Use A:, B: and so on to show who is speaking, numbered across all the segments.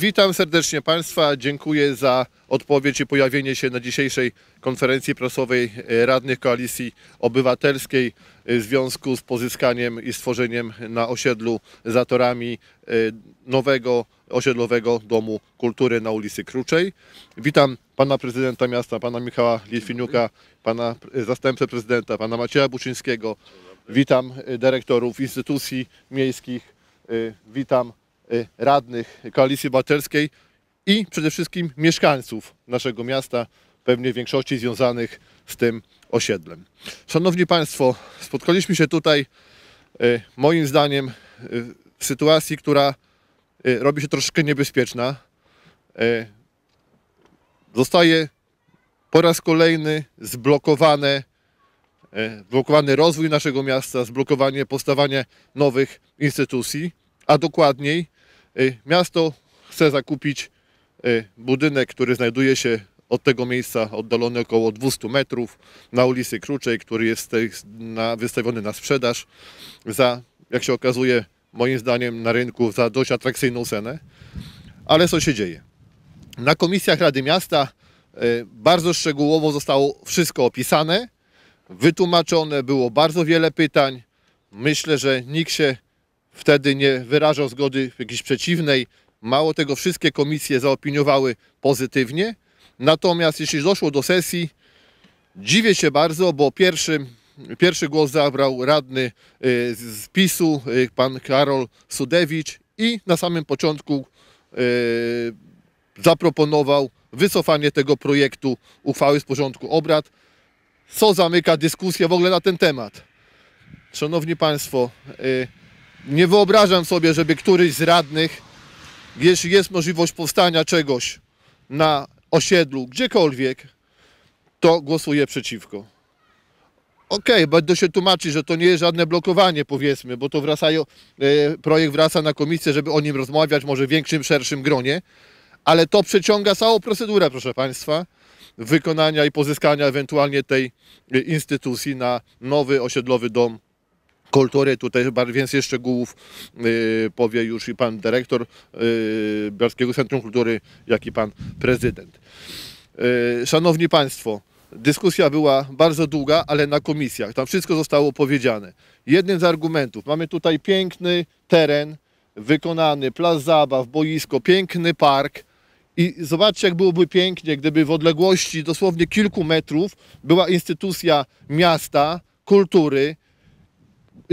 A: Witam serdecznie Państwa, dziękuję za odpowiedź i pojawienie się na dzisiejszej konferencji prasowej e, radnych Koalicji Obywatelskiej e, w związku z pozyskaniem i stworzeniem na osiedlu za torami e, nowego osiedlowego Domu Kultury na ulicy Kruczej. Witam pana prezydenta miasta, pana Michała Litwiniuka, pana zastępcę prezydenta, pana Macieja Buczyńskiego. Witam dyrektorów instytucji miejskich, witam Y, radnych Koalicji Obywatelskiej i przede wszystkim mieszkańców naszego miasta, pewnie w większości związanych z tym osiedlem. Szanowni Państwo, spotkaliśmy się tutaj y, moim zdaniem y, w sytuacji, która robi się troszkę niebezpieczna. Zostaje po raz kolejny zblokowane, blokowany rozwój naszego miasta, zblokowanie powstawania nowych instytucji, a dokładniej Y, miasto chce zakupić y, budynek, który znajduje się od tego miejsca oddalony około 200 metrów na ulicy Kruczej, który jest na, wystawiony na sprzedaż za, jak się okazuje, moim zdaniem na rynku za dość atrakcyjną cenę. Ale co się dzieje? Na komisjach Rady Miasta y, bardzo szczegółowo zostało wszystko opisane, wytłumaczone, było bardzo wiele pytań. Myślę, że nikt się wtedy nie wyrażał zgody jakiejś przeciwnej. Mało tego, wszystkie komisje zaopiniowały pozytywnie. Natomiast jeśli doszło do sesji, dziwię się bardzo, bo pierwszy Pierwszy głos zabrał radny y, z PiSu, y, pan Karol Sudewicz i na samym początku y, zaproponował wycofanie tego projektu uchwały z porządku obrad, co zamyka dyskusję w ogóle na ten temat. Szanowni Państwo, nie wyobrażam sobie, żeby któryś z radnych, jeśli jest możliwość powstania czegoś na osiedlu, gdziekolwiek, to głosuje przeciwko. Okej, okay, będą się tłumaczyć, że to nie jest żadne blokowanie, powiedzmy, bo to wracają, e, projekt wraca na komisję, żeby o nim rozmawiać, może w większym, szerszym gronie, ale to przeciąga całą procedurę, proszę Państwa, wykonania i pozyskania ewentualnie tej e, instytucji na nowy osiedlowy dom kultury. Tutaj więcej szczegółów y, powie już i pan dyrektor y, białskiego Centrum Kultury, jak i pan prezydent. Y, szanowni Państwo, dyskusja była bardzo długa, ale na komisjach. Tam wszystko zostało powiedziane. Jednym z argumentów, mamy tutaj piękny teren wykonany, plac zabaw, boisko, piękny park. I zobaczcie, jak byłoby pięknie, gdyby w odległości dosłownie kilku metrów była instytucja miasta, kultury,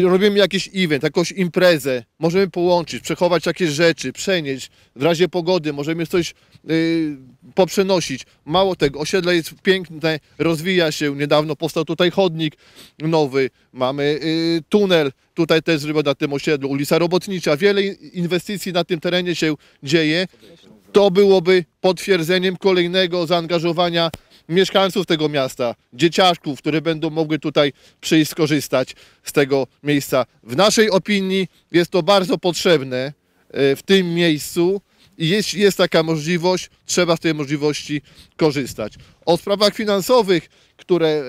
A: robimy jakiś event, jakąś imprezę, możemy połączyć, przechować jakieś rzeczy, przenieść, w razie pogody możemy coś y, poprzenosić. Mało tego, osiedle jest piękne, rozwija się, niedawno powstał tutaj chodnik nowy, mamy y, tunel, tutaj też zrobił na tym osiedlu, ulica Robotnicza, wiele inwestycji na tym terenie się dzieje. To byłoby potwierdzeniem kolejnego zaangażowania mieszkańców tego miasta, dzieciaków, które będą mogły tutaj przyjść skorzystać z tego miejsca. W naszej opinii jest to bardzo potrzebne e, w tym miejscu i jeśli jest taka możliwość, trzeba z tej możliwości korzystać. O sprawach finansowych, które e,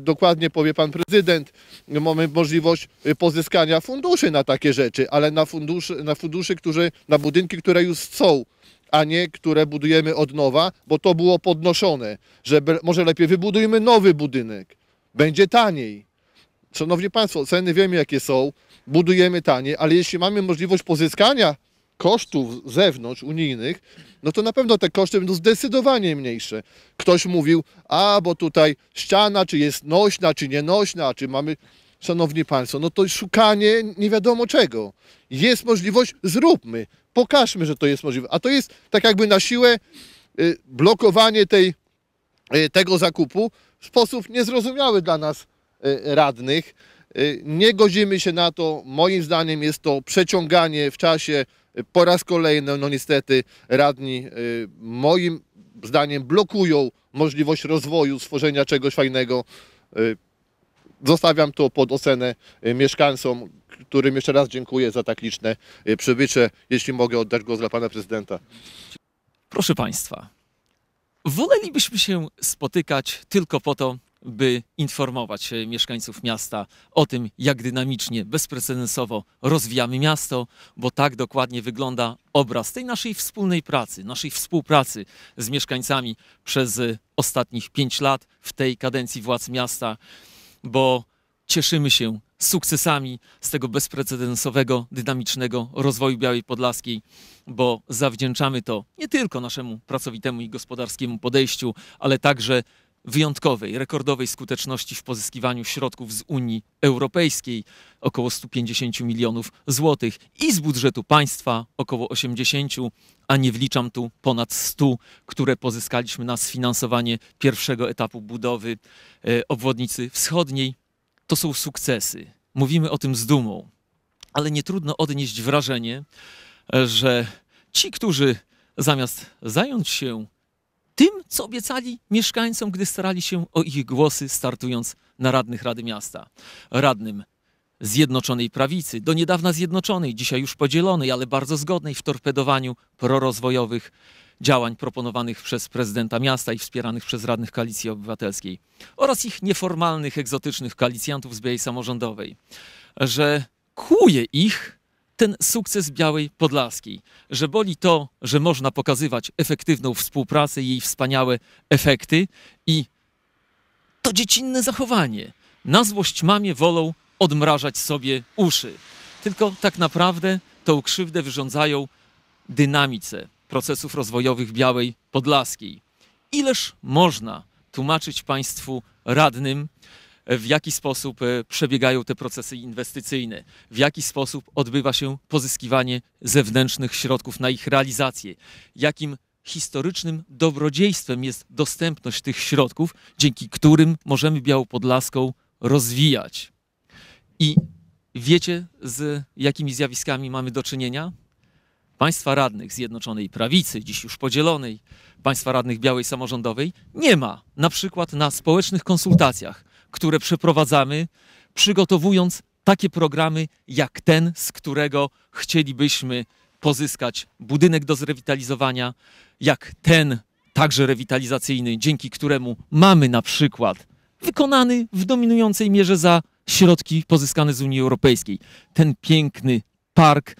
A: dokładnie powie Pan Prezydent, mamy możliwość e, pozyskania funduszy na takie rzeczy, ale na, fundusz, na funduszy, które, na budynki, które już są a nie które budujemy od nowa, bo to było podnoszone, że może lepiej wybudujmy nowy budynek, będzie taniej. Szanowni Państwo, ceny wiemy jakie są, budujemy taniej, ale jeśli mamy możliwość pozyskania kosztów z zewnątrz, unijnych, no to na pewno te koszty będą zdecydowanie mniejsze. Ktoś mówił, a bo tutaj ściana, czy jest nośna, czy nienośna, czy mamy... Szanowni Państwo, no to szukanie nie wiadomo czego. Jest możliwość, zróbmy. Pokażmy, że to jest możliwe. A to jest tak jakby na siłę y, blokowanie tej, y, tego zakupu w sposób niezrozumiały dla nas y, radnych. Nie godzimy się na to. Moim zdaniem jest to przeciąganie w czasie po raz kolejny, no niestety, radni moim zdaniem blokują możliwość rozwoju, stworzenia czegoś fajnego. Zostawiam to pod ocenę y, mieszkańcom, którym jeszcze raz dziękuję za tak liczne y, przybycie, jeśli mogę oddać głos dla pana prezydenta.
B: Proszę państwa, wolelibyśmy się spotykać tylko po to, by informować y, mieszkańców miasta o tym, jak dynamicznie, bezprecedensowo rozwijamy miasto, bo tak dokładnie wygląda obraz tej naszej wspólnej pracy, naszej współpracy z mieszkańcami przez ostatnich pięć lat w tej kadencji władz miasta bo cieszymy się sukcesami z tego bezprecedensowego, dynamicznego rozwoju Białej Podlaskiej, bo zawdzięczamy to nie tylko naszemu pracowitemu i gospodarskiemu podejściu, ale także wyjątkowej, rekordowej skuteczności w pozyskiwaniu środków z Unii Europejskiej około 150 milionów złotych i z budżetu państwa około 80, a nie wliczam tu ponad 100, które pozyskaliśmy na sfinansowanie pierwszego etapu budowy e, obwodnicy wschodniej. To są sukcesy. Mówimy o tym z dumą, ale nie trudno odnieść wrażenie, e, że ci, którzy zamiast zająć się tym, co obiecali mieszkańcom, gdy starali się o ich głosy, startując na radnych Rady Miasta. Radnym Zjednoczonej Prawicy, do niedawna zjednoczonej, dzisiaj już podzielonej, ale bardzo zgodnej w torpedowaniu prorozwojowych działań proponowanych przez prezydenta miasta i wspieranych przez radnych Koalicji Obywatelskiej oraz ich nieformalnych, egzotycznych koalicjantów z białej samorządowej, że kłuje ich ten sukces Białej Podlaskiej, że boli to, że można pokazywać efektywną współpracę i jej wspaniałe efekty i to dziecinne zachowanie. Na złość mamie wolą odmrażać sobie uszy. Tylko tak naprawdę tą krzywdę wyrządzają dynamice procesów rozwojowych Białej Podlaskiej. Ileż można tłumaczyć państwu radnym, w jaki sposób e, przebiegają te procesy inwestycyjne, w jaki sposób odbywa się pozyskiwanie zewnętrznych środków na ich realizację, jakim historycznym dobrodziejstwem jest dostępność tych środków, dzięki którym możemy Białopodlaską rozwijać. I wiecie, z jakimi zjawiskami mamy do czynienia? Państwa radnych Zjednoczonej Prawicy, dziś już podzielonej, państwa radnych Białej Samorządowej, nie ma na przykład na społecznych konsultacjach które przeprowadzamy, przygotowując takie programy jak ten, z którego chcielibyśmy pozyskać budynek do zrewitalizowania, jak ten także rewitalizacyjny, dzięki któremu mamy na przykład wykonany w dominującej mierze za środki pozyskane z Unii Europejskiej ten piękny park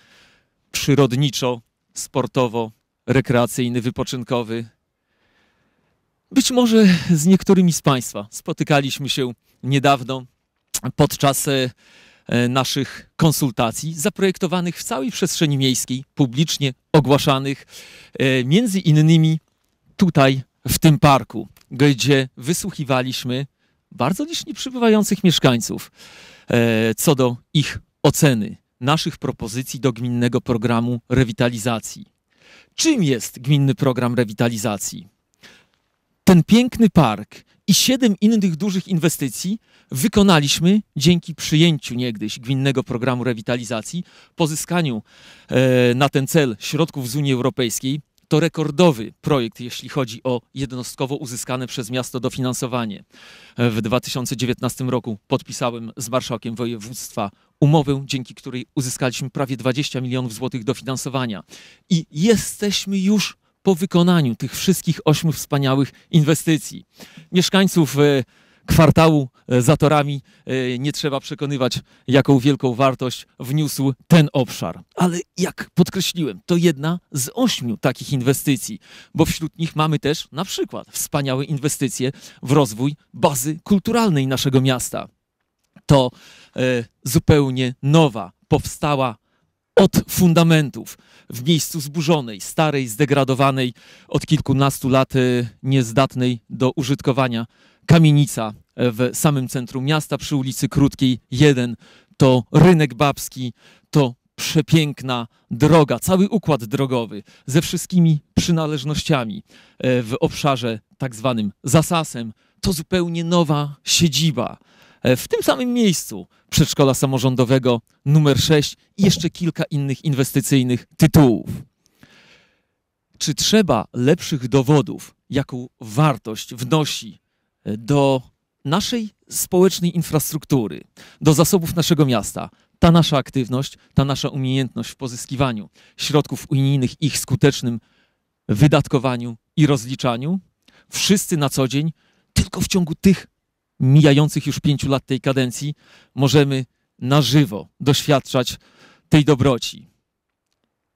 B: przyrodniczo, sportowo, rekreacyjny, wypoczynkowy, być może z niektórymi z Państwa spotykaliśmy się niedawno podczas e, e, naszych konsultacji zaprojektowanych w całej przestrzeni miejskiej, publicznie ogłaszanych, e, między innymi tutaj w tym parku, gdzie wysłuchiwaliśmy bardzo licznie przybywających mieszkańców co do ich oceny naszych propozycji do gminnego programu rewitalizacji. Czym jest gminny program rewitalizacji? ten piękny park i siedem innych dużych inwestycji wykonaliśmy dzięki przyjęciu niegdyś gminnego programu rewitalizacji, pozyskaniu e, na ten cel środków z Unii Europejskiej. To rekordowy projekt, jeśli chodzi o jednostkowo uzyskane przez miasto dofinansowanie. E, w 2019 roku podpisałem z marszałkiem województwa umowę, dzięki której uzyskaliśmy prawie 20 milionów złotych dofinansowania. I jesteśmy już po wykonaniu tych wszystkich ośmiu wspaniałych inwestycji. Mieszkańców e, kwartału e, za torami e, nie trzeba przekonywać, jaką wielką wartość wniósł ten obszar. Ale jak podkreśliłem, to jedna z ośmiu takich inwestycji, bo wśród nich mamy też na przykład wspaniałe inwestycje w rozwój bazy kulturalnej naszego miasta. To zupełnie nowa, powstała od fundamentów w miejscu zburzonej, starej, zdegradowanej, od kilkunastu lat y, niezdatnej do użytkowania kamienica e, w samym centrum miasta przy ulicy Krótkiej 1. To rynek babski, to przepiękna droga, cały układ drogowy ze wszystkimi przynależnościami e, w obszarze tak zwanym zasasem. To zupełnie nowa siedziba E, w tym samym miejscu przedszkola samorządowego numer 6 i jeszcze kilka innych inwestycyjnych tytułów. Czy trzeba lepszych dowodów, jaką wartość wnosi e, do naszej społecznej infrastruktury, do zasobów naszego miasta, ta nasza aktywność, ta nasza umiejętność w pozyskiwaniu środków unijnych, ich skutecznym wydatkowaniu i rozliczaniu, wszyscy na co dzień, tylko w ciągu tych mijających już pięciu lat tej kadencji możemy na żywo doświadczać tej dobroci.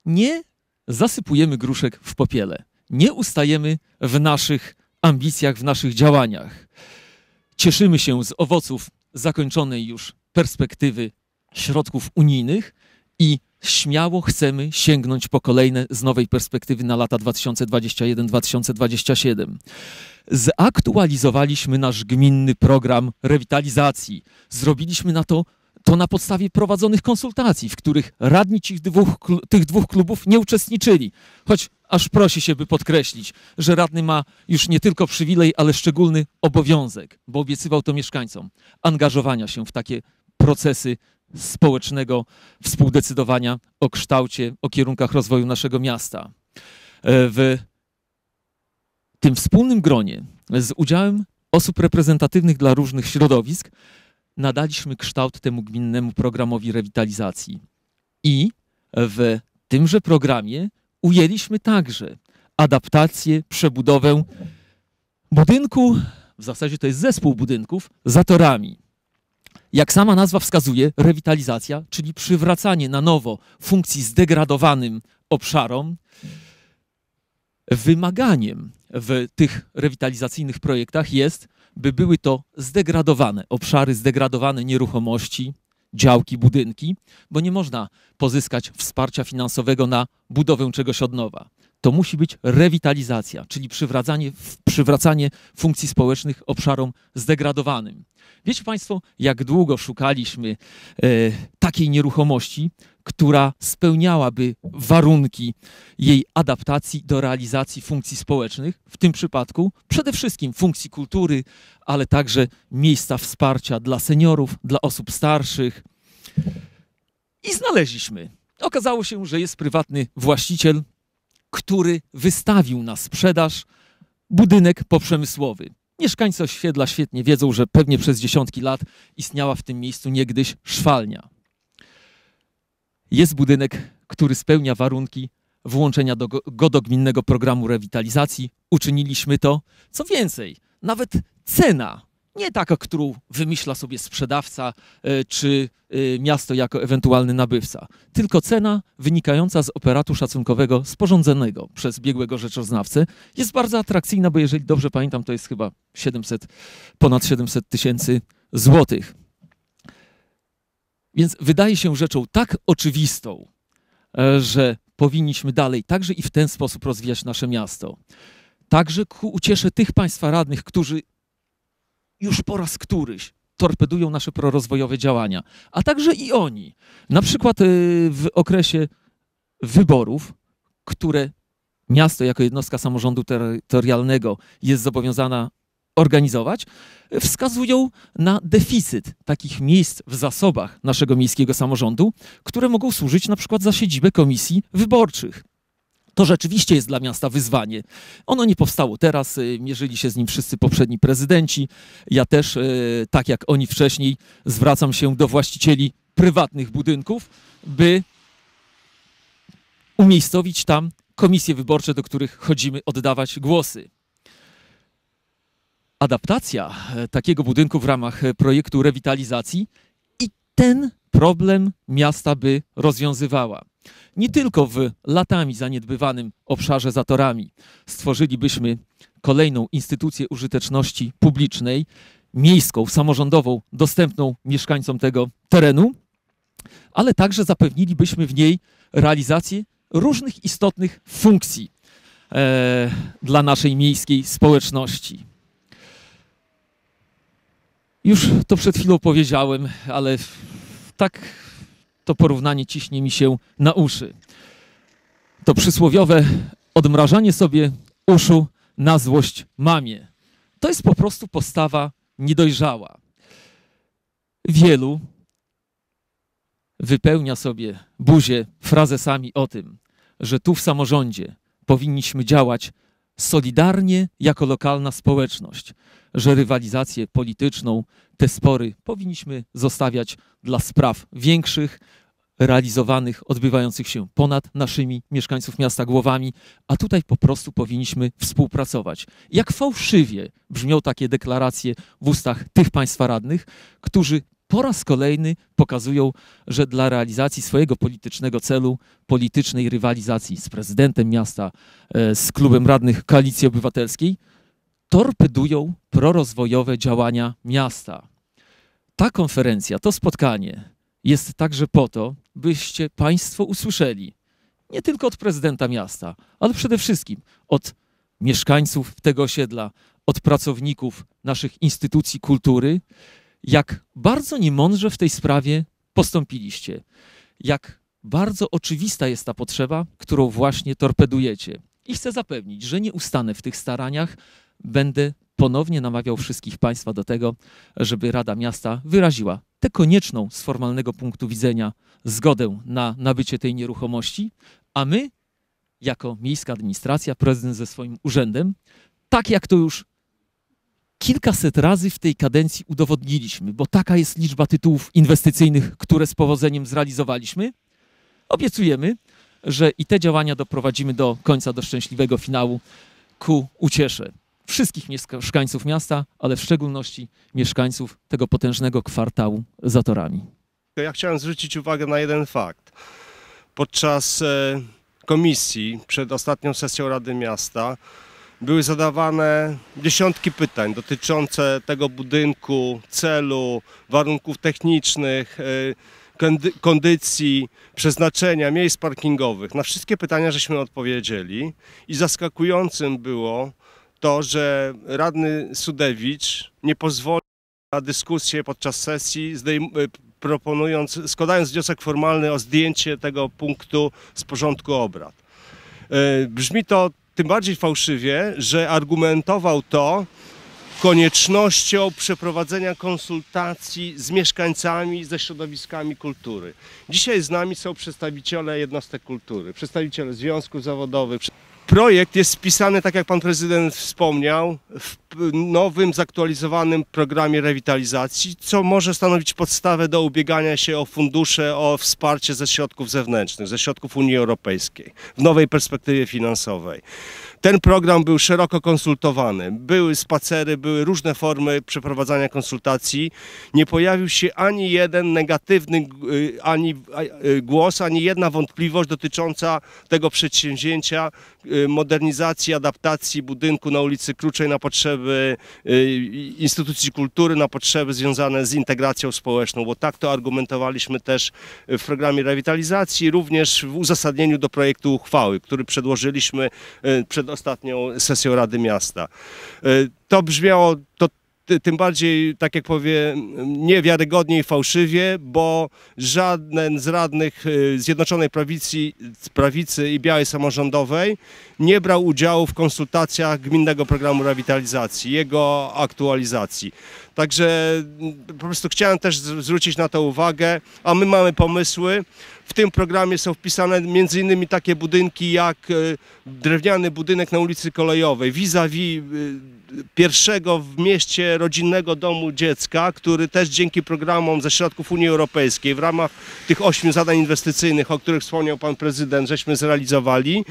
B: Nie zasypujemy gruszek w popiele, nie ustajemy w naszych ambicjach, w naszych działaniach. Cieszymy się z owoców zakończonej już perspektywy środków unijnych i śmiało chcemy sięgnąć po kolejne z nowej perspektywy na lata 2021-2027 zaktualizowaliśmy nasz gminny program rewitalizacji. Zrobiliśmy na to to na podstawie prowadzonych konsultacji, w których radni tych dwóch, tych dwóch klubów nie uczestniczyli. Choć aż prosi się, by podkreślić, że radny ma już nie tylko przywilej, ale szczególny obowiązek, bo obiecywał to mieszkańcom, angażowania się w takie procesy społecznego współdecydowania o kształcie, o kierunkach rozwoju naszego miasta. E, w tym wspólnym gronie z udziałem osób reprezentatywnych dla różnych środowisk nadaliśmy kształt temu gminnemu programowi rewitalizacji. I w tymże programie ujęliśmy także adaptację, przebudowę budynku, w zasadzie to jest zespół budynków, za torami. Jak sama nazwa wskazuje, rewitalizacja, czyli przywracanie na nowo funkcji zdegradowanym obszarom, wymaganiem w tych rewitalizacyjnych projektach jest, by były to zdegradowane obszary, zdegradowane nieruchomości, działki, budynki, bo nie można pozyskać wsparcia finansowego na budowę czegoś od nowa to musi być rewitalizacja, czyli przywracanie, przywracanie funkcji społecznych obszarom zdegradowanym. Wiecie Państwo, jak długo szukaliśmy e, takiej nieruchomości, która spełniałaby warunki jej adaptacji do realizacji funkcji społecznych, w tym przypadku przede wszystkim funkcji kultury, ale także miejsca wsparcia dla seniorów, dla osób starszych. I znaleźliśmy. Okazało się, że jest prywatny właściciel, który wystawił na sprzedaż budynek poprzemysłowy. Mieszkańcy osiedla świetnie wiedzą, że pewnie przez dziesiątki lat istniała w tym miejscu niegdyś szwalnia. Jest budynek, który spełnia warunki włączenia do, go do gminnego programu rewitalizacji. Uczyniliśmy to. Co więcej, nawet cena nie taka, którą wymyśla sobie sprzedawca e, czy e, miasto jako ewentualny nabywca, tylko cena wynikająca z operatu szacunkowego sporządzonego przez biegłego rzeczoznawcę jest bardzo atrakcyjna, bo jeżeli dobrze pamiętam, to jest chyba 700, ponad 700 tysięcy złotych. Więc wydaje się rzeczą tak oczywistą, e, że powinniśmy dalej także i w ten sposób rozwijać nasze miasto. Także ku uciesze tych państwa radnych, którzy już po raz któryś torpedują nasze prorozwojowe działania, a także i oni. Na przykład y, w okresie wyborów, które miasto jako jednostka samorządu terytorialnego jest zobowiązana organizować, wskazują na deficyt takich miejsc w zasobach naszego miejskiego samorządu, które mogą służyć na przykład za siedzibę komisji wyborczych to rzeczywiście jest dla miasta wyzwanie. Ono nie powstało teraz, y, mierzyli się z nim wszyscy poprzedni prezydenci. Ja też, y, tak jak oni wcześniej, zwracam się do właścicieli prywatnych budynków, by umiejscowić tam komisje wyborcze, do których chodzimy oddawać głosy. Adaptacja e, takiego budynku w ramach e, projektu rewitalizacji i ten problem miasta by rozwiązywała. Nie tylko w latami zaniedbywanym obszarze zatorami stworzylibyśmy kolejną instytucję użyteczności publicznej, miejską, samorządową, dostępną mieszkańcom tego terenu, ale także zapewnilibyśmy w niej realizację różnych istotnych funkcji e, dla naszej miejskiej społeczności. Już to przed chwilą powiedziałem, ale tak to porównanie ciśnie mi się na uszy. To przysłowiowe odmrażanie sobie uszu na złość mamie. To jest po prostu postawa niedojrzała. Wielu wypełnia sobie buzię frazesami o tym, że tu w samorządzie powinniśmy działać solidarnie jako lokalna społeczność, że rywalizację polityczną, te spory powinniśmy zostawiać dla spraw większych, realizowanych, odbywających się ponad naszymi mieszkańców miasta głowami, a tutaj po prostu powinniśmy współpracować. Jak fałszywie brzmią takie deklaracje w ustach tych państwa radnych, którzy po raz kolejny pokazują, że dla realizacji swojego politycznego celu, politycznej rywalizacji z prezydentem miasta, e, z klubem radnych koalicji obywatelskiej, torpedują prorozwojowe działania miasta. Ta konferencja, to spotkanie jest także po to, byście Państwo usłyszeli nie tylko od prezydenta miasta, ale przede wszystkim od mieszkańców tego osiedla, od pracowników naszych instytucji kultury, jak bardzo niemądrze w tej sprawie postąpiliście, jak bardzo oczywista jest ta potrzeba, którą właśnie torpedujecie. I chcę zapewnić, że nie ustanę w tych staraniach, będę ponownie namawiał wszystkich Państwa do tego, żeby Rada Miasta wyraziła tę konieczną z formalnego punktu widzenia zgodę na nabycie tej nieruchomości, a my, jako miejska administracja, prezydent ze swoim urzędem, tak jak to już kilkaset razy w tej kadencji udowodniliśmy, bo taka jest liczba tytułów inwestycyjnych, które z powodzeniem zrealizowaliśmy, obiecujemy, że i te działania doprowadzimy do końca, do szczęśliwego finału ku uciesze wszystkich mieszkańców miasta, ale w szczególności mieszkańców tego potężnego kwartału za torami.
C: Ja chciałem zwrócić uwagę na jeden fakt. Podczas e, komisji przed ostatnią sesją Rady Miasta były zadawane dziesiątki pytań dotyczące tego budynku, celu, warunków technicznych, e, kondycji, przeznaczenia, miejsc parkingowych. Na wszystkie pytania żeśmy odpowiedzieli i zaskakującym było, to, że radny Sudewicz nie pozwolił na dyskusję podczas sesji, e, proponując, składając wniosek formalny o zdjęcie tego punktu z porządku obrad. E, brzmi to tym bardziej fałszywie, że argumentował to koniecznością przeprowadzenia konsultacji z mieszkańcami, ze środowiskami kultury. Dzisiaj z nami są przedstawiciele jednostek kultury, przedstawiciele związków zawodowych. Projekt jest spisany, tak jak pan prezydent wspomniał, w nowym, zaktualizowanym programie rewitalizacji, co może stanowić podstawę do ubiegania się o fundusze, o wsparcie ze środków zewnętrznych, ze środków Unii Europejskiej w nowej perspektywie finansowej. Ten program był szeroko konsultowany. Były spacery, były różne formy przeprowadzania konsultacji. Nie pojawił się ani jeden negatywny y, ani y, głos, ani jedna wątpliwość dotycząca tego przedsięwzięcia y, modernizacji, adaptacji budynku na ulicy Kluczej na potrzeby instytucji kultury, na potrzeby związane z integracją społeczną, bo tak to argumentowaliśmy też w programie rewitalizacji, również w uzasadnieniu do projektu uchwały, który przedłożyliśmy przed przed ostatnią sesją Rady Miasta. E, to brzmiało to tym bardziej, tak jak powiem, niewiarygodnie i fałszywie, bo żaden z radnych e, Zjednoczonej Prawicy, Prawicy i Białej Samorządowej nie brał udziału w konsultacjach gminnego programu rewitalizacji, jego aktualizacji. Także po prostu chciałem też zwrócić na to uwagę, a my mamy pomysły, w tym programie są wpisane m.in. takie budynki jak e, drewniany budynek na ulicy Kolejowej, vis-a-vis -vis e, pierwszego w mieście rodzinnego domu dziecka, który też dzięki programom ze środków Unii Europejskiej w ramach tych ośmiu zadań inwestycyjnych, o których wspomniał pan prezydent, żeśmy zrealizowali.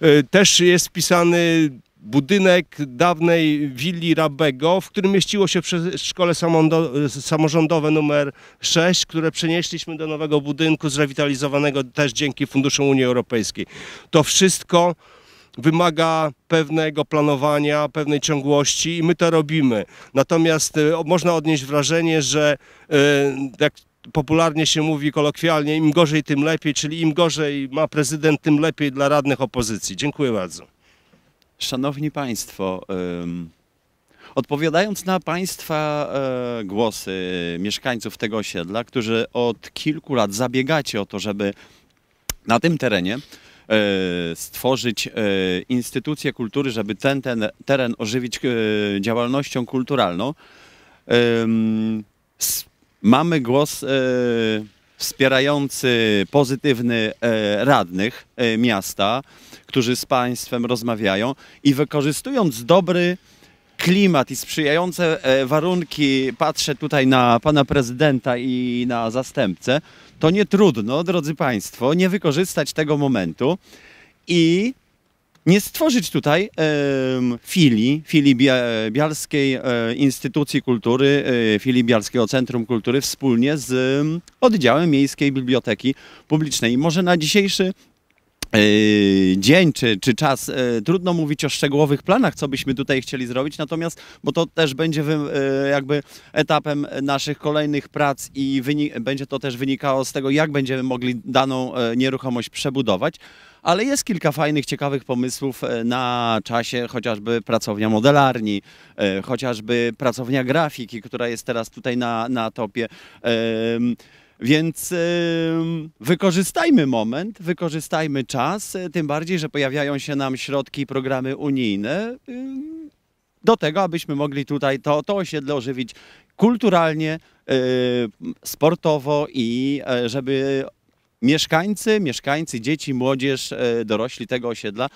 C: E, też jest wpisany budynek dawnej willi Rabego, w którym mieściło się szkole samorządowe numer 6, które przenieśliśmy do nowego budynku zrewitalizowanego też dzięki funduszom Unii Europejskiej. To wszystko wymaga pewnego planowania, pewnej ciągłości i my to robimy. Natomiast e, można odnieść wrażenie, że e, jak popularnie się mówi kolokwialnie, im gorzej tym lepiej, czyli im gorzej ma prezydent, tym lepiej dla radnych opozycji. Dziękuję bardzo.
D: Szanowni Państwo, odpowiadając na Państwa e, głosy mieszkańców tego osiedla, którzy od kilku lat zabiegacie o to, żeby na tym terenie e, stworzyć e, instytucję kultury, żeby ten, ten teren ożywić działalnością kulturalną, mamy głos wspierający, pozytywny e, radnych e, miasta, którzy z państwem rozmawiają i wykorzystując dobry klimat i sprzyjające e, warunki, patrzę tutaj na pana prezydenta i na zastępcę, to nie trudno, drodzy państwo, nie wykorzystać tego momentu i nie stworzyć tutaj filii, filii Bialskiej e, Instytucji Kultury, e, filii Bialskiego Centrum Kultury wspólnie z oddziałem Miejskiej Biblioteki Publicznej. Może na dzisiejszy e, dzień czy, czy czas. Trudno mówić o szczegółowych planach, co byśmy tutaj chcieli zrobić, natomiast, bo to też będzie jakby etapem naszych kolejnych prac i będzie to też wynikało z tego, jak będziemy mogli daną nieruchomość przebudować ale jest kilka fajnych, ciekawych pomysłów e, na czasie chociażby pracownia modelarni, e, chociażby pracownia grafiki, która jest teraz tutaj na, na topie. Więc wykorzystajmy moment, wykorzystajmy czas, e, tym bardziej, że pojawiają się nam środki i programy unijne do tego, abyśmy mogli tutaj to, to osiedle ożywić kulturalnie, sportowo i żeby mieszkańcy, mieszkańcy, dzieci, młodzież, e, dorośli tego osiedla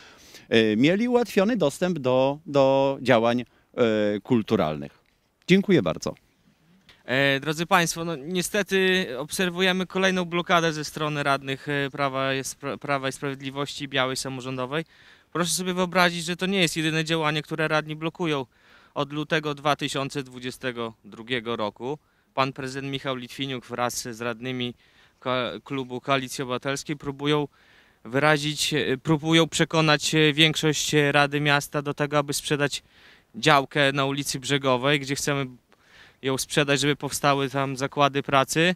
D: e, mieli ułatwiony dostęp do, do działań e, kulturalnych. Dziękuję bardzo.
E: Drodzy Państwo, no niestety obserwujemy kolejną blokadę ze strony radnych Prawa, Prawa i Sprawiedliwości Białej Samorządowej. Proszę sobie wyobrazić, że to nie jest jedyne działanie, które radni blokują. Od lutego 2022 roku pan prezydent Michał Litwiniuk wraz z radnymi klubu Koalicji Obywatelskiej próbują wyrazić, e, próbują przekonać e, większość e, Rady Miasta do tego, aby sprzedać działkę na ulicy Brzegowej, gdzie chcemy ją sprzedać, żeby powstały tam zakłady pracy,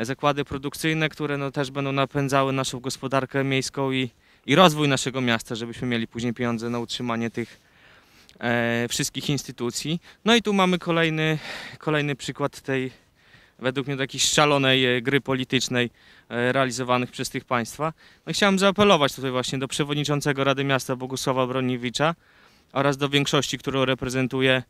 E: zakłady produkcyjne, które no też będą napędzały naszą gospodarkę miejską i, i rozwój naszego miasta, żebyśmy mieli później pieniądze na utrzymanie tych e, wszystkich instytucji. No i tu mamy kolejny, kolejny przykład tej według mnie do jakiejś szalonej e, gry politycznej e, realizowanych przez tych państwa. No, chciałem zaapelować tutaj właśnie do przewodniczącego Rady Miasta Bogusława Broniewicza oraz do większości, którą reprezentuje,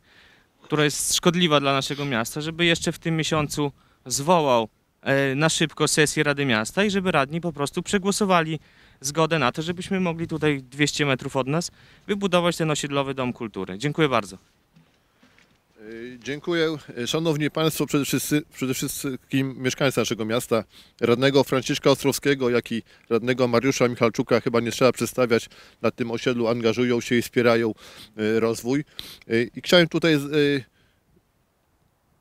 E: która jest szkodliwa dla naszego miasta, żeby jeszcze w tym miesiącu zwołał e, na szybko sesję Rady Miasta i żeby radni po prostu przegłosowali zgodę na to, żebyśmy mogli tutaj 200 metrów od nas wybudować ten osiedlowy dom kultury. Dziękuję bardzo. E, dziękuję. E, szanowni Państwo,
A: przede wszystkim, przede wszystkim mieszkańcy naszego miasta, radnego Franciszka Ostrowskiego, jak i radnego Mariusza Michalczuka, chyba nie trzeba przedstawiać, na tym osiedlu angażują się i wspierają e, rozwój. I chciałem tutaj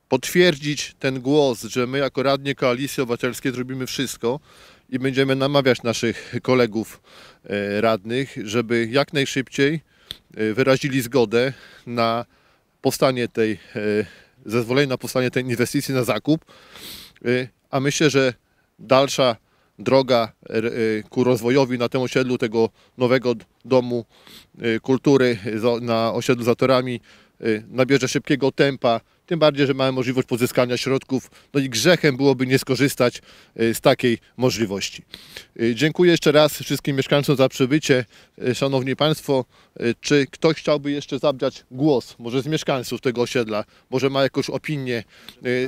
A: potwierdzić ten głos, że my jako radnie Koalicji Obywatelskiej zrobimy wszystko i będziemy namawiać naszych kolegów radnych, żeby jak najszybciej wyrazili zgodę na powstanie tej, e, zezwolenie na powstanie tej inwestycji na zakup, e, a myślę, że dalsza droga e, ku rozwojowi na tym osiedlu tego nowego domu kultury na osiedlu za torami nabierze szybkiego tempa. Tym bardziej, że mamy możliwość pozyskania środków, no i grzechem byłoby nie skorzystać e, z takiej możliwości. E, dziękuję jeszcze raz wszystkim mieszkańcom za przybycie. E, szanowni Państwo, czy ktoś chciałby jeszcze zabrać głos, może z mieszkańców tego osiedla, może ma jakąś opinię,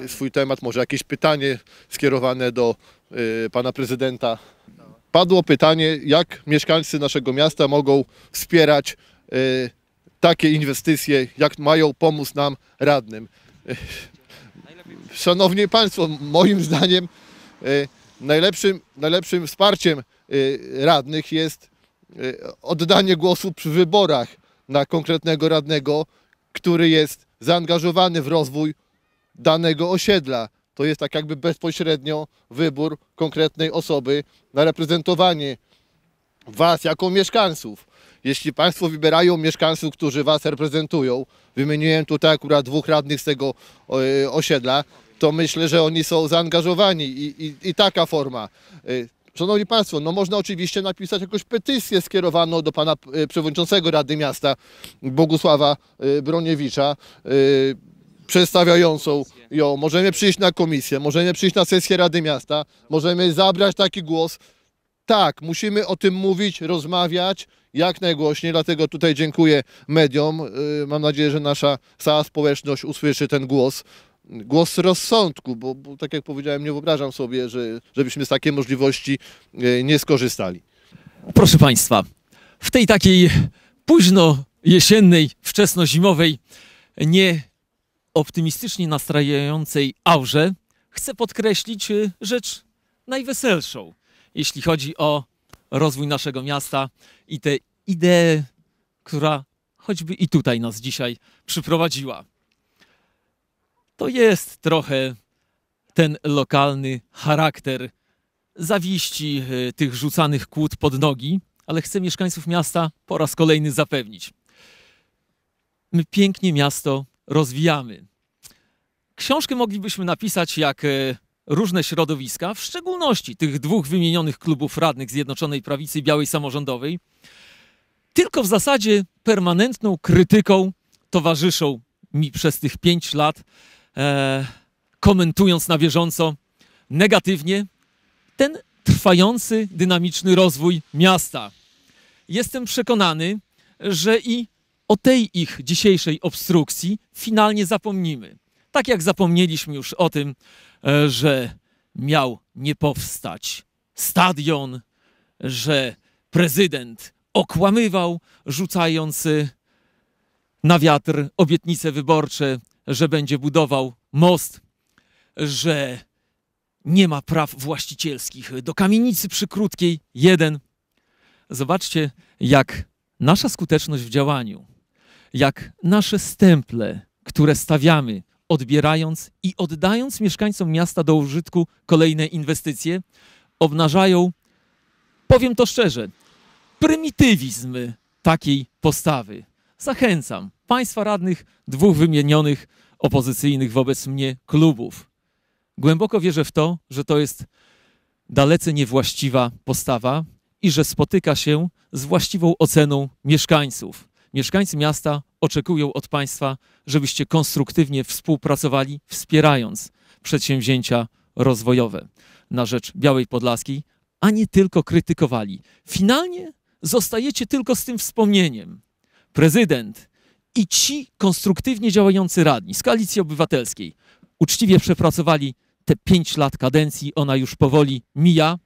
A: swój temat, może jakieś pytanie skierowane do pana prezydenta? Padło pytanie, jak mieszkańcy naszego miasta mogą wspierać takie inwestycje, jak mają pomóc nam radnym. Szanowni Państwo, moim zdaniem e, najlepszym, najlepszym wsparciem e, radnych jest e, oddanie głosu przy wyborach na konkretnego radnego, który jest zaangażowany w rozwój danego osiedla. To jest tak jakby bezpośrednio wybór konkretnej osoby na reprezentowanie Was jako mieszkańców. Jeśli Państwo wybierają mieszkańców, którzy Was reprezentują, wymieniłem tutaj akurat dwóch radnych z tego e, osiedla, to myślę, że oni są zaangażowani i, i, i taka forma. E, szanowni Państwo, no można oczywiście napisać jakąś petycję skierowaną do Pana e, Przewodniczącego Rady Miasta Bogusława Broniewicza przedstawiającą ją. Możemy przyjść na komisję, możemy przyjść na sesję Rady Miasta, możemy zabrać taki głos. Tak, musimy o tym mówić, rozmawiać, jak najgłośniej, dlatego tutaj dziękuję mediom. Y, mam nadzieję, że nasza cała społeczność usłyszy ten głos. Głos rozsądku, bo, bo tak jak powiedziałem, nie wyobrażam sobie, że, żebyśmy z takiej możliwości y, nie
B: skorzystali. Proszę Państwa, w tej takiej późno jesiennej, zimowej, nie optymistycznie nastrajającej aurze, chcę podkreślić y, rzecz najweselszą, jeśli chodzi o rozwój naszego miasta i tę ideę, która choćby i tutaj nas dzisiaj przyprowadziła. To jest trochę ten lokalny charakter zawiści y, tych rzucanych kłód pod nogi, ale chcę mieszkańców miasta po raz kolejny zapewnić. My pięknie miasto rozwijamy. Książkę moglibyśmy napisać jak y, różne środowiska, w szczególności tych dwóch wymienionych klubów radnych Zjednoczonej Prawicy i Białej Samorządowej, tylko w zasadzie permanentną krytyką towarzyszą mi przez tych pięć lat, e, komentując na bieżąco negatywnie ten trwający, dynamiczny rozwój miasta. Jestem przekonany, że i o tej ich dzisiejszej obstrukcji finalnie zapomnimy. Tak jak zapomnieliśmy już o tym, E, że miał nie powstać stadion, że prezydent okłamywał, rzucając e, na wiatr obietnice wyborcze, że będzie budował most, że nie ma praw właścicielskich do kamienicy przy krótkiej Jeden. Zobaczcie, jak nasza skuteczność w działaniu, jak nasze stemple, które stawiamy odbierając i oddając mieszkańcom miasta do użytku kolejne inwestycje, obnażają, powiem to szczerze, prymitywizm takiej postawy. Zachęcam państwa radnych dwóch wymienionych opozycyjnych wobec mnie klubów. Głęboko wierzę w to, że to jest dalece niewłaściwa postawa i że spotyka się z właściwą oceną mieszkańców. Mieszkańcy miasta oczekują od Państwa, żebyście konstruktywnie współpracowali, wspierając przedsięwzięcia rozwojowe na rzecz Białej Podlaskiej, a nie tylko krytykowali. Finalnie zostajecie tylko z tym wspomnieniem. Prezydent i ci konstruktywnie działający radni z Koalicji Obywatelskiej uczciwie przepracowali te pięć lat kadencji, ona już powoli mija,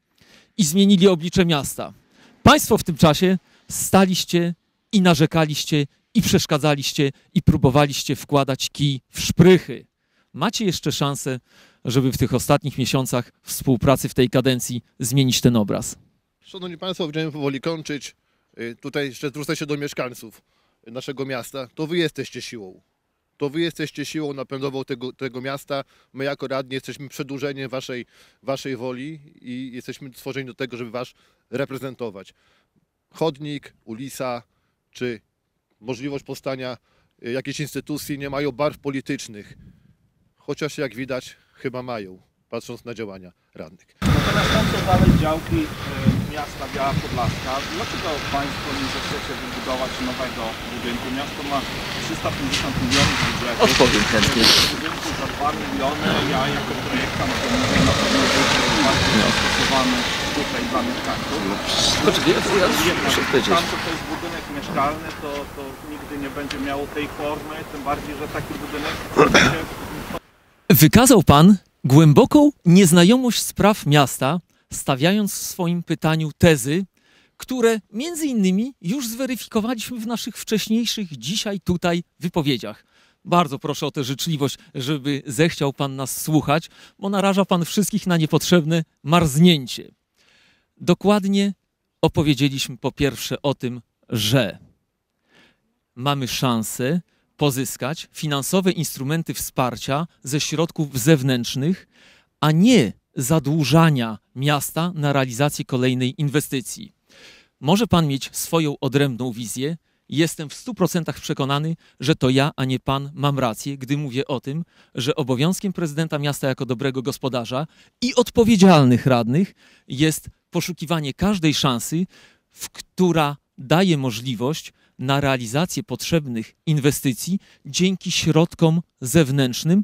B: i zmienili oblicze miasta. Państwo w tym czasie staliście i narzekaliście, i przeszkadzaliście, i próbowaliście wkładać kij w szprychy. Macie jeszcze szansę, żeby w tych ostatnich miesiącach współpracy w tej kadencji zmienić ten obraz.
A: Szanowni Państwo, będziemy powoli kończyć. Y, tutaj jeszcze zwrócę się do mieszkańców naszego miasta. To Wy jesteście siłą. To Wy jesteście siłą napędową tego, tego miasta. My jako radni jesteśmy przedłużeniem waszej, waszej woli i jesteśmy stworzeni do tego, żeby Was reprezentować. Chodnik, ulica, czy możliwość powstania y, jakiejś instytucji nie mają barw politycznych. Chociaż jak widać, chyba mają, patrząc na działania radnych.
F: Natomiast tam są dalej działki y, miasta Biała Podlaska. Dlaczego Państwo nie zechcecie wybudować nowego budynku? Miasto ma
B: 350 milionów budżetu. Odpowiem chętnie.
F: budynku za 2 miliony. Ja jako projektant na pewno byłbym bardziej zastosowany tutaj dla mieszkańców. No, ja, ja, ja, ja, ja, ja, ja, to, to nigdy nie będzie miało tej formy, tym bardziej, że taki budynek...
B: Wykazał pan głęboką nieznajomość spraw miasta, stawiając w swoim pytaniu tezy, które między innymi już zweryfikowaliśmy w naszych wcześniejszych dzisiaj tutaj wypowiedziach. Bardzo proszę o tę życzliwość, żeby zechciał Pan nas słuchać, bo naraża Pan wszystkich na niepotrzebne marznięcie. Dokładnie opowiedzieliśmy po pierwsze o tym, że mamy szansę pozyskać finansowe instrumenty wsparcia ze środków zewnętrznych, a nie zadłużania miasta na realizację kolejnej inwestycji. Może pan mieć swoją odrębną wizję. Jestem w 100% przekonany, że to ja, a nie pan mam rację, gdy mówię o tym, że obowiązkiem prezydenta miasta jako dobrego gospodarza i odpowiedzialnych radnych jest poszukiwanie każdej szansy, w która daje możliwość na realizację potrzebnych inwestycji dzięki środkom zewnętrznym,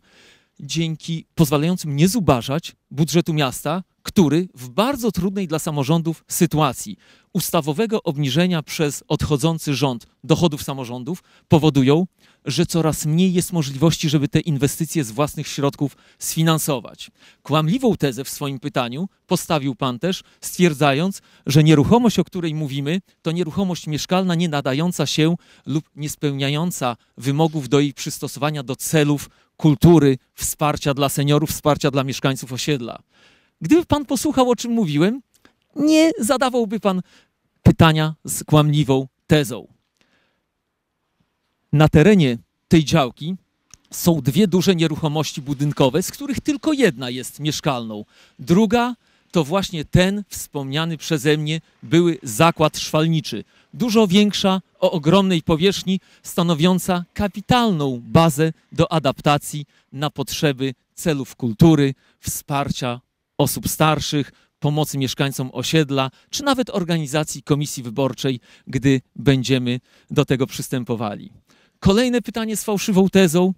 B: dzięki pozwalającym nie zubażać budżetu miasta, który w bardzo trudnej dla samorządów sytuacji ustawowego obniżenia przez odchodzący rząd dochodów samorządów powodują, że coraz mniej jest możliwości, żeby te inwestycje z własnych środków sfinansować. Kłamliwą tezę w swoim pytaniu postawił pan też, stwierdzając, że nieruchomość, o której mówimy, to nieruchomość mieszkalna nie nadająca się lub niespełniająca wymogów do jej przystosowania do celów kultury, wsparcia dla seniorów, wsparcia dla mieszkańców osiedla. Gdyby pan posłuchał, o czym mówiłem, nie zadawałby pan pytania z kłamliwą tezą. Na terenie tej działki są dwie duże nieruchomości budynkowe, z których tylko jedna jest mieszkalną. Druga to właśnie ten wspomniany przeze mnie były zakład szwalniczy. Dużo większa, o ogromnej powierzchni, stanowiąca kapitalną bazę do adaptacji na potrzeby celów kultury, wsparcia osób starszych, pomocy mieszkańcom osiedla, czy nawet organizacji komisji wyborczej, gdy będziemy do tego przystępowali. Kolejne pytanie z fałszywą tezą.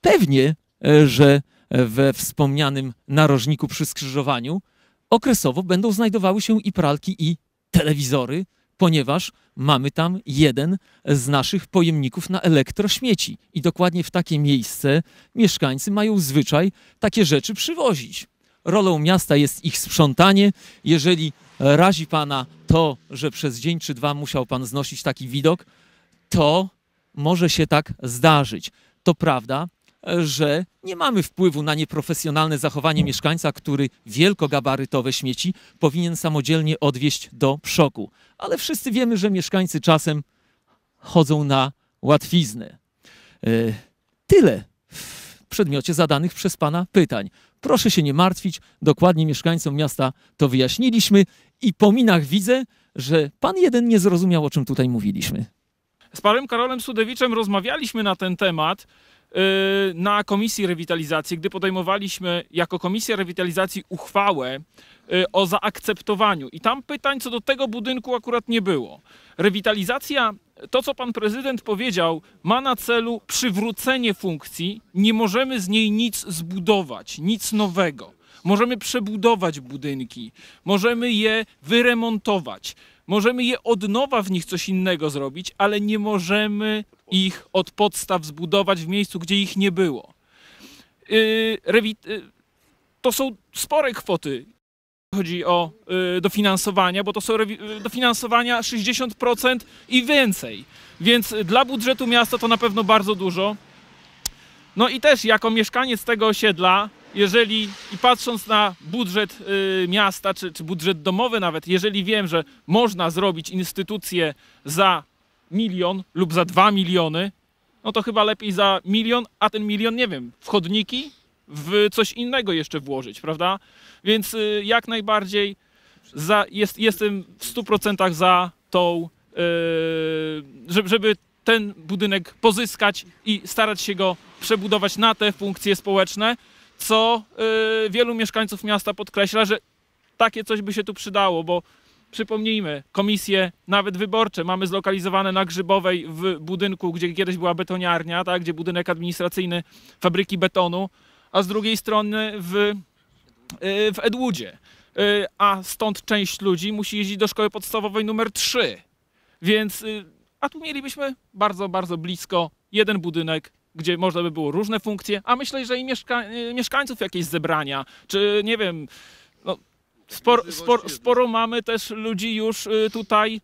B: Pewnie, e, że we wspomnianym narożniku przy skrzyżowaniu okresowo będą znajdowały się i pralki, i telewizory, ponieważ mamy tam jeden z naszych pojemników na elektrośmieci. I dokładnie w takie miejsce mieszkańcy mają zwyczaj takie rzeczy przywozić. Rolą miasta jest ich sprzątanie. Jeżeli razi Pana to, że przez dzień czy dwa musiał Pan znosić taki widok, to może się tak zdarzyć. To prawda, że nie mamy wpływu na nieprofesjonalne zachowanie mieszkańca, który wielkogabarytowe śmieci powinien samodzielnie odwieźć do przoku. Ale wszyscy wiemy, że mieszkańcy czasem chodzą na łatwiznę. E, tyle przedmiocie zadanych przez Pana pytań. Proszę się nie martwić, dokładnie mieszkańcom miasta to wyjaśniliśmy i po minach widzę, że Pan jeden nie zrozumiał, o czym tutaj mówiliśmy.
F: Z panem Karolem Sudewiczem rozmawialiśmy na ten temat y, na komisji rewitalizacji, gdy podejmowaliśmy jako komisja rewitalizacji uchwałę y, o zaakceptowaniu. I tam pytań co do tego budynku akurat nie było. Rewitalizacja, to co pan prezydent powiedział, ma na celu przywrócenie funkcji. Nie możemy z niej nic zbudować, nic nowego. Możemy przebudować budynki, możemy je wyremontować, możemy je od nowa w nich coś innego zrobić, ale nie możemy ich od podstaw zbudować w miejscu, gdzie ich nie było. Yy, to są spore kwoty chodzi o y, dofinansowania, bo to są y, dofinansowania 60% i więcej. Więc dla budżetu miasta to na pewno bardzo dużo. No i też jako mieszkaniec tego osiedla, jeżeli i patrząc na budżet y, miasta, czy, czy budżet domowy nawet, jeżeli wiem, że można zrobić instytucję za milion lub za dwa miliony, no to chyba lepiej za milion, a ten milion, nie wiem, Wchodniki? w coś innego jeszcze włożyć, prawda? Więc y, jak najbardziej za, jest, jestem w 100% za tą, y, żeby ten budynek pozyskać i starać się go przebudować na te funkcje społeczne, co y, wielu mieszkańców miasta podkreśla, że takie coś by się tu przydało, bo przypomnijmy, komisje nawet wyborcze mamy zlokalizowane na Grzybowej w budynku, gdzie kiedyś była betoniarnia, tak, gdzie budynek administracyjny fabryki betonu, a z drugiej strony w, y, w Edwoodzie. Y, a stąd część ludzi musi jeździć do szkoły podstawowej numer 3. Więc, y, a tu mielibyśmy bardzo, bardzo blisko jeden budynek, gdzie można by było różne funkcje, a myślę, że i mieszka mieszkańców jakieś zebrania, czy nie wiem, no, spor, spor, sporo mamy też ludzi już tutaj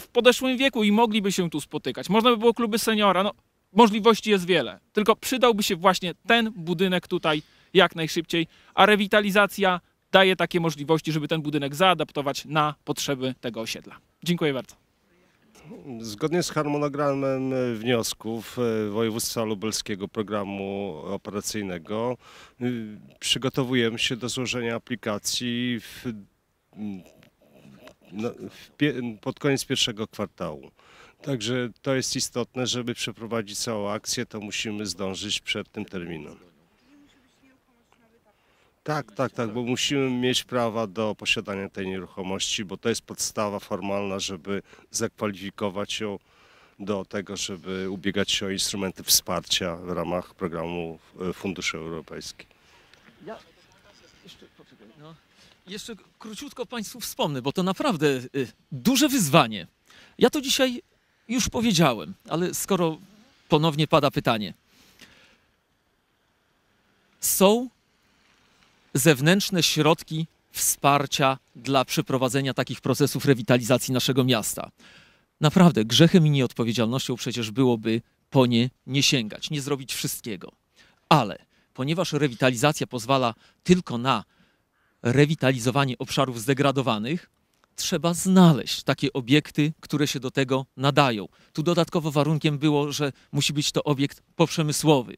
F: w podeszłym wieku i mogliby się tu spotykać. Można by było kluby seniora. No, Możliwości jest wiele, tylko przydałby się właśnie ten budynek tutaj jak najszybciej, a rewitalizacja daje takie możliwości, żeby ten budynek zaadaptować na potrzeby tego osiedla. Dziękuję bardzo.
C: Zgodnie z harmonogramem wniosków e, województwa lubelskiego programu operacyjnego y, przygotowujemy się do złożenia aplikacji w, mm, no, pod koniec pierwszego kwartału. Także to jest istotne, żeby przeprowadzić całą akcję, to musimy zdążyć przed tym terminem. Tak, tak, tak, bo musimy mieć prawa do posiadania tej nieruchomości, bo to jest podstawa formalna, żeby zakwalifikować ją do tego, żeby ubiegać się o instrumenty wsparcia w ramach programu e, Funduszy Europejskich.
B: Ja jeszcze, no. jeszcze króciutko Państwu wspomnę, bo to naprawdę y, duże wyzwanie. Ja to dzisiaj już powiedziałem, ale skoro ponownie pada pytanie. Są zewnętrzne środki wsparcia dla przeprowadzenia takich procesów rewitalizacji naszego miasta. Naprawdę, grzechem i nieodpowiedzialnością przecież byłoby po nie nie sięgać, nie zrobić wszystkiego. Ale ponieważ rewitalizacja pozwala tylko na rewitalizowanie obszarów zdegradowanych, trzeba znaleźć takie obiekty, które się do tego nadają. Tu dodatkowo warunkiem było, że musi być to obiekt poprzemysłowy.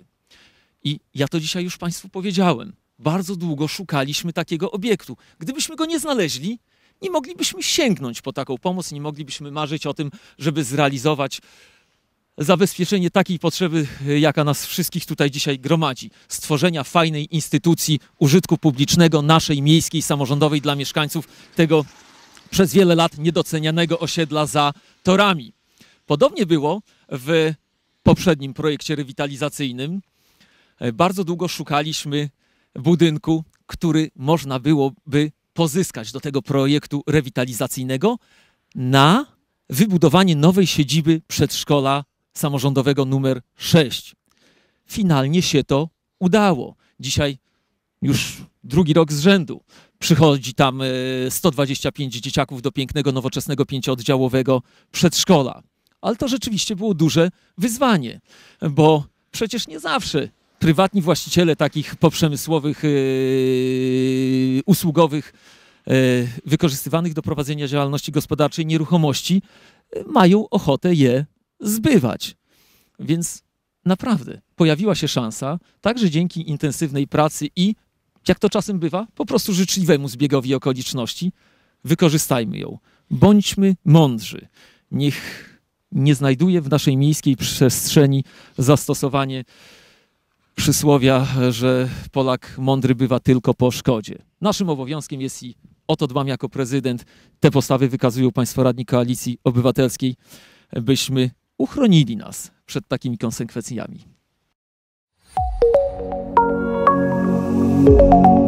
B: I ja to dzisiaj już Państwu powiedziałem. Bardzo długo szukaliśmy takiego obiektu. Gdybyśmy go nie znaleźli, nie moglibyśmy sięgnąć po taką pomoc, nie moglibyśmy marzyć o tym, żeby zrealizować zabezpieczenie takiej potrzeby, jaka nas wszystkich tutaj dzisiaj gromadzi stworzenia fajnej instytucji użytku publicznego, naszej miejskiej, samorządowej dla mieszkańców tego przez wiele lat niedocenianego osiedla za torami. Podobnie było w poprzednim projekcie rewitalizacyjnym. E, bardzo długo szukaliśmy budynku, który można byłoby pozyskać do tego projektu rewitalizacyjnego na wybudowanie nowej siedziby przedszkola samorządowego numer 6. Finalnie się to udało. Dzisiaj już drugi rok z rzędu przychodzi tam 125 e, dzieciaków do pięknego, nowoczesnego, pięciooddziałowego przedszkola. Ale to rzeczywiście było duże wyzwanie, bo przecież nie zawsze prywatni właściciele takich poprzemysłowych, yy, usługowych, yy, wykorzystywanych do prowadzenia działalności gospodarczej nieruchomości, yy, mają ochotę je zbywać. Więc naprawdę pojawiła się szansa, także dzięki intensywnej pracy i jak to czasem bywa, po prostu życzliwemu zbiegowi okoliczności, wykorzystajmy ją. Bądźmy mądrzy. Niech nie znajduje w naszej miejskiej przestrzeni zastosowanie przysłowia, że Polak mądry bywa tylko po szkodzie. Naszym obowiązkiem jest i o to dbam jako prezydent. Te postawy wykazują Państwo radni Koalicji Obywatelskiej, byśmy uchronili nas przed takimi konsekwencjami. Thank you.